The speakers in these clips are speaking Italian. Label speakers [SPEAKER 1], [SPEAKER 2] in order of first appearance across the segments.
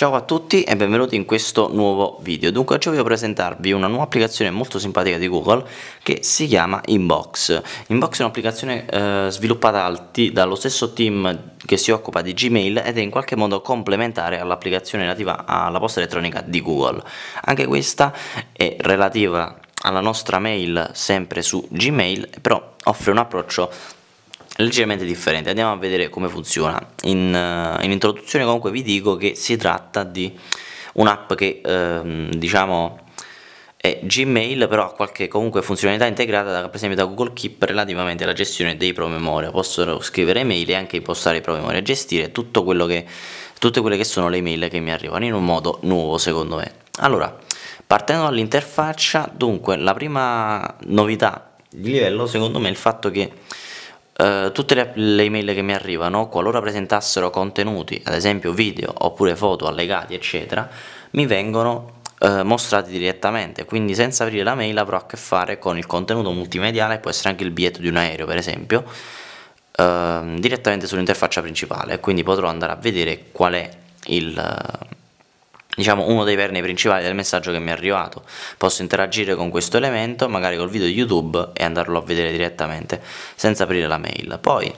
[SPEAKER 1] Ciao a tutti e benvenuti in questo nuovo video. Dunque oggi voglio presentarvi una nuova applicazione molto simpatica di Google che si chiama Inbox. Inbox è un'applicazione eh, sviluppata dallo stesso team che si occupa di Gmail ed è in qualche modo complementare all'applicazione relativa alla posta elettronica di Google. Anche questa è relativa alla nostra mail sempre su Gmail, però offre un approccio leggermente differente andiamo a vedere come funziona in, eh, in introduzione comunque vi dico che si tratta di un'app che ehm, diciamo è Gmail però ha qualche comunque funzionalità integrata da, per esempio da Google Keep relativamente alla gestione dei promemoria posso scrivere mail e anche impostare i promemoria gestire tutto quello che tutte quelle che sono le mail che mi arrivano in un modo nuovo secondo me allora partendo dall'interfaccia dunque la prima novità di livello secondo me è il fatto che eh, tutte le, le, email che mi arrivano, qualora presentassero contenuti, ad esempio video oppure foto allegati, eccetera, mi vengono eh, mostrati direttamente, quindi senza aprire la mail avrò a che fare con il contenuto multimediale, può essere anche il biglietto di un aereo, per esempio, eh, direttamente sull'interfaccia principale, quindi potrò andare a vedere qual è il diciamo uno dei perni principali del messaggio che mi è arrivato posso interagire con questo elemento magari col video di youtube e andarlo a vedere direttamente senza aprire la mail poi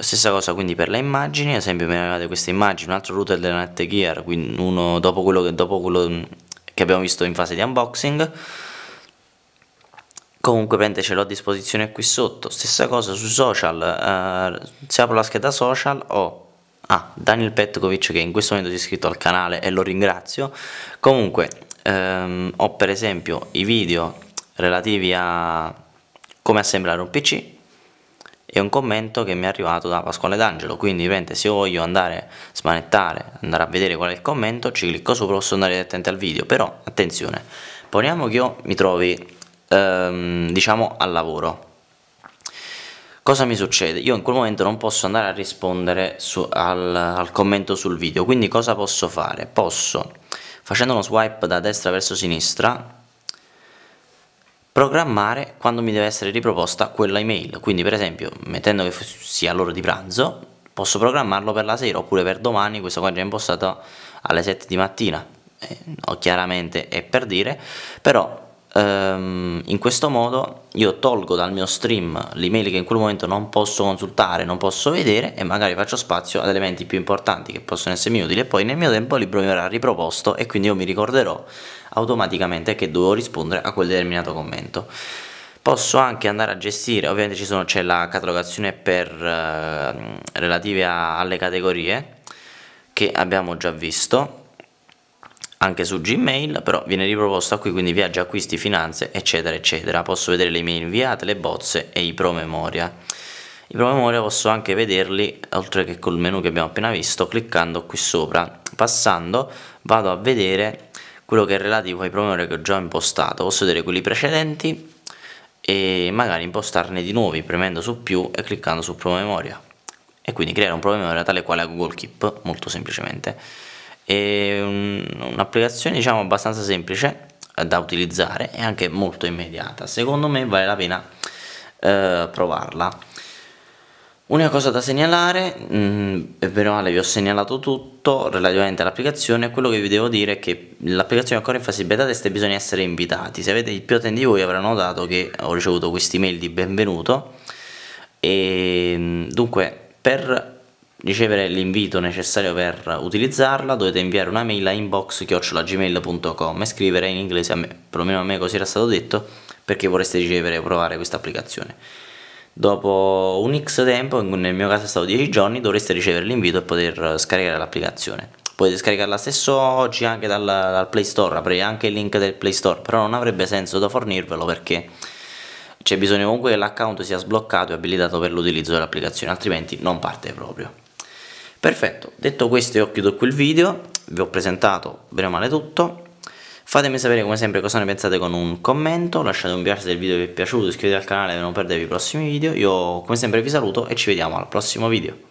[SPEAKER 1] Stessa cosa quindi per le immagini, ad esempio mi arrivate queste immagini, un altro router della Netgear, quindi uno dopo quello, che, dopo quello che abbiamo visto in fase di unboxing. Comunque prende ce l'ho a disposizione qui sotto. Stessa cosa su social, eh, se apro la scheda social ho a ah, Daniel Petkovic che in questo momento si è iscritto al canale e lo ringrazio. Comunque ehm, ho per esempio i video relativi a come assemblare un PC e un commento che mi è arrivato da Pasquale D'Angelo, quindi ovviamente se voglio andare a smanettare, andare a vedere qual è il commento, ci clicco sopra, posso andare direttamente al video, però attenzione, poniamo che io mi trovi ehm, diciamo al lavoro cosa mi succede? Io in quel momento non posso andare a rispondere su, al, al commento sul video, quindi cosa posso fare? Posso, facendo uno swipe da destra verso sinistra, programmare quando mi deve essere riproposta quella email. Quindi, per esempio, mettendo che sia l'ora di pranzo, posso programmarlo per la sera oppure per domani. Questo qua è già impostato alle 7 di mattina. Eh, no, chiaramente è per dire, però Ehm, in questo modo io tolgo dal mio stream l'email che in quel momento non posso consultare, non posso vedere e magari faccio spazio ad elementi più importanti che possono essermi utili e poi nel mio tempo libero mi verrà riproposto e quindi io mi ricorderò automaticamente che devo rispondere a quel determinato commento. Posso anche andare a gestire, ovviamente sono, c'è la catalogazione per, eh, relative a, alle categorie che abbiamo già visto anche su Gmail, però viene riproposta qui, quindi viaggi, acquisti, finanze, eccetera, eccetera. Posso vedere le mail inviate, le bozze e i promemoria. I promemoria posso anche vederli, oltre che col menu che abbiamo appena visto, cliccando qui sopra. Passando vado a vedere quello che è relativo ai promemoria che ho già impostato. Posso vedere quelli precedenti e magari impostarne di nuovi, premendo su più e cliccando su promemoria. E quindi creare un promemoria tale quale a Google Keep, molto semplicemente è un'applicazione diciamo abbastanza semplice eh, da utilizzare e anche molto immediata secondo me vale la pena eh, provarla una cosa da segnalare, mh, è vero male vi ho segnalato tutto relativamente all'applicazione, quello che vi devo dire è che l'applicazione è ancora in fase beta test e bisogna essere invitati, se avete il più attenti di voi avrà notato che ho ricevuto questi mail di benvenuto e ehm, dunque per ricevere l'invito necessario per utilizzarla dovete inviare una mail a inbox.gmail.com e scrivere in inglese, a me, perlomeno a me così era stato detto, perché vorreste ricevere e provare questa applicazione. Dopo un X tempo, nel mio caso è stato 10 giorni, dovreste ricevere l'invito e poter scaricare l'applicazione. Potete scaricarla stesso oggi anche dal, dal Play Store, aprire anche il link del Play Store, però non avrebbe senso da fornirvelo perché c'è bisogno comunque che l'account sia sbloccato e abilitato per l'utilizzo dell'applicazione, altrimenti non parte proprio. Perfetto, detto questo io chiudo qui il video, vi ho presentato bene o male tutto. Fatemi sapere come sempre cosa ne pensate con un commento, lasciate un piace se il video vi è piaciuto, iscrivetevi al canale per non perdervi i prossimi video. Io come sempre vi saluto e ci vediamo al prossimo video.